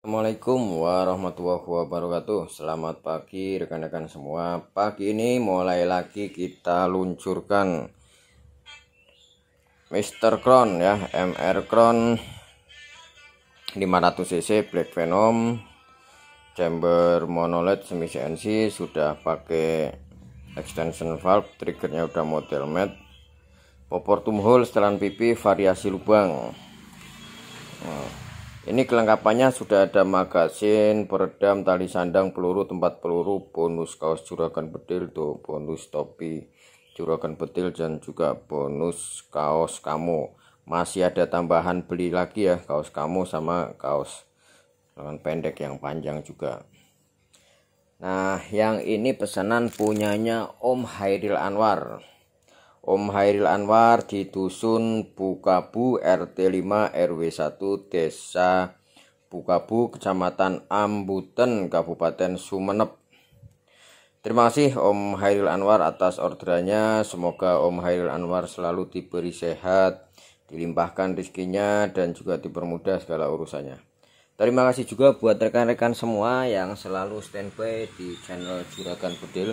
Assalamualaikum warahmatullahi wabarakatuh Selamat pagi rekan-rekan semua Pagi ini mulai lagi kita luncurkan Mr. Crown ya MR Crown 500cc Black Venom Chamber monolith semi CNC Sudah pakai extension valve Triggernya udah model matte Popor tumhul setelan pipi variasi lubang nah. Ini kelengkapannya sudah ada magasin, peredam, tali sandang, peluru, tempat peluru, bonus kaos juragan betil tuh bonus topi juragan betil, dan juga bonus kaos kamu. Masih ada tambahan beli lagi ya kaos kamu sama kaos lengan pendek yang panjang juga. Nah, yang ini pesanan punyanya Om Hairil Anwar. Om Hairil Anwar di Dusun Bukabu RT 5 RW 1 Desa Bukabu Kecamatan Ambuten Kabupaten Sumeneb. Terima kasih Om Hairil Anwar atas orderannya. Semoga Om Hairil Anwar selalu diberi sehat, dilimpahkan rezekinya dan juga dipermudah segala urusannya. Terima kasih juga buat rekan-rekan semua yang selalu standby di channel Juragan Bedil.